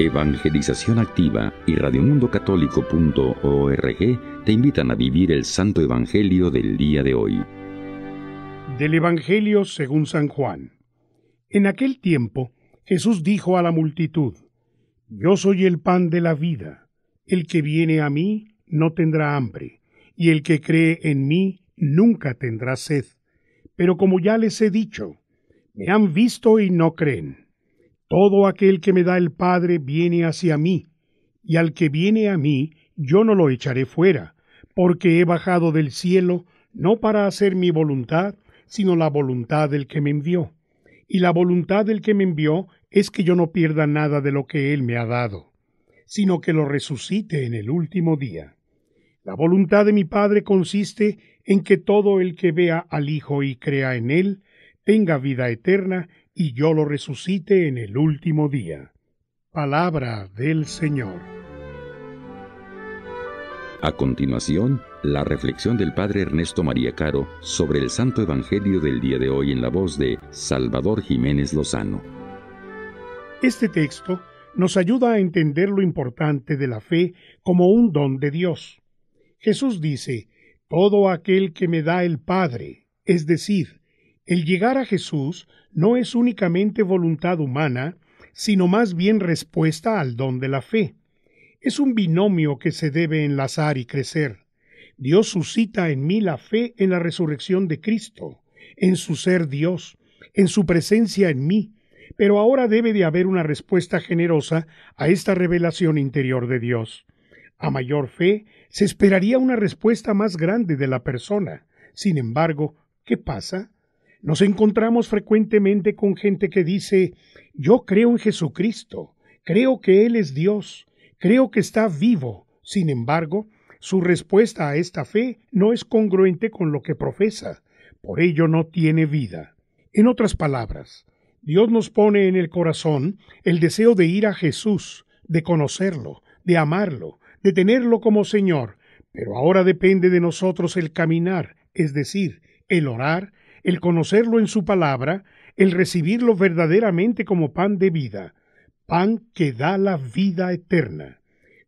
Evangelización Activa y radiomundocatólico.org te invitan a vivir el Santo Evangelio del día de hoy. Del Evangelio según San Juan. En aquel tiempo Jesús dijo a la multitud, Yo soy el pan de la vida, el que viene a mí no tendrá hambre, y el que cree en mí nunca tendrá sed. Pero como ya les he dicho, me han visto y no creen todo aquel que me da el Padre viene hacia mí, y al que viene a mí yo no lo echaré fuera, porque he bajado del cielo no para hacer mi voluntad, sino la voluntad del que me envió. Y la voluntad del que me envió es que yo no pierda nada de lo que él me ha dado, sino que lo resucite en el último día. La voluntad de mi Padre consiste en que todo el que vea al Hijo y crea en él tenga vida eterna y yo lo resucite en el último día. Palabra del Señor. A continuación, la reflexión del Padre Ernesto María Caro sobre el Santo Evangelio del día de hoy en la voz de Salvador Jiménez Lozano. Este texto nos ayuda a entender lo importante de la fe como un don de Dios. Jesús dice, Todo aquel que me da el Padre, es decir, el llegar a Jesús no es únicamente voluntad humana, sino más bien respuesta al don de la fe. Es un binomio que se debe enlazar y crecer. Dios suscita en mí la fe en la resurrección de Cristo, en su ser Dios, en su presencia en mí, pero ahora debe de haber una respuesta generosa a esta revelación interior de Dios. A mayor fe, se esperaría una respuesta más grande de la persona. Sin embargo, ¿qué pasa? Nos encontramos frecuentemente con gente que dice, yo creo en Jesucristo, creo que Él es Dios, creo que está vivo. Sin embargo, su respuesta a esta fe no es congruente con lo que profesa, por ello no tiene vida. En otras palabras, Dios nos pone en el corazón el deseo de ir a Jesús, de conocerlo, de amarlo, de tenerlo como Señor, pero ahora depende de nosotros el caminar, es decir, el orar el conocerlo en su palabra, el recibirlo verdaderamente como pan de vida, pan que da la vida eterna.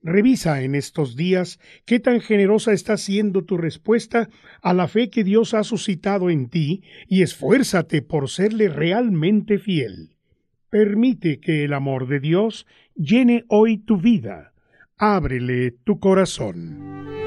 Revisa en estos días qué tan generosa está siendo tu respuesta a la fe que Dios ha suscitado en ti y esfuérzate por serle realmente fiel. Permite que el amor de Dios llene hoy tu vida. Ábrele tu corazón.